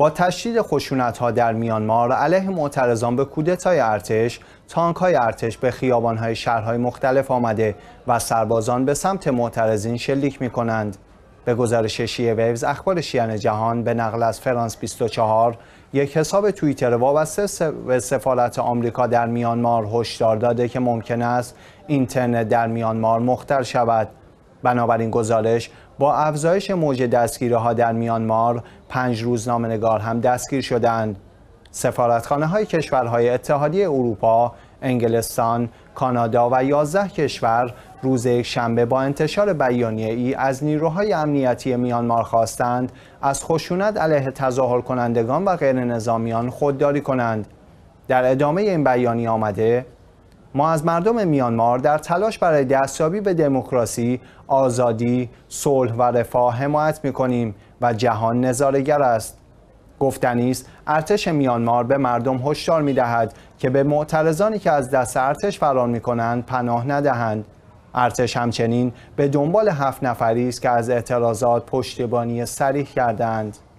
با تشدید خشونت ها در میانمار علیه معترضان به کودتای ارتش، تانک های ارتش به خیابان های شهرهای مختلف آمده و سربازان به سمت معترضین شلیک می کنند. به گزارش شیه ویوز اخبار شیان جهان به نقل از فرانس 24 یک حساب توییتر وابسته به سفارت آمریکا در میانمار هشدار داده که ممکن است اینترنت در میانمار مختل شود بنابراین گزارش با افزایش موج دستگیره ها در میانمار پنج روزنامه نگار هم دستگیر شدند. سفارتخانه های کشورهای اتحادیه اروپا، انگلستان، کانادا و 11 کشور روز یک شنبه با انتشار بیانیه ای از نیروهای امنیتی میانمار خواستند از خشونت علیه تظاهر کنندگان و غیر نظامیان خودداری کنند. در ادامه این بیانیه آمده ما از مردم میانمار در تلاش برای دستیابی به دموکراسی، آزادی، صلح و رفاه حمایت میکنیم و جهان نظارگر است. گفتنی است ارتش میانمار به مردم هشدار میدهد که به معترضانی که از دست ارتش فرار میکنند پناه ندهند. ارتش همچنین به دنبال هفت نفری است که از اعتراضات پشتیبانی سریح کردند.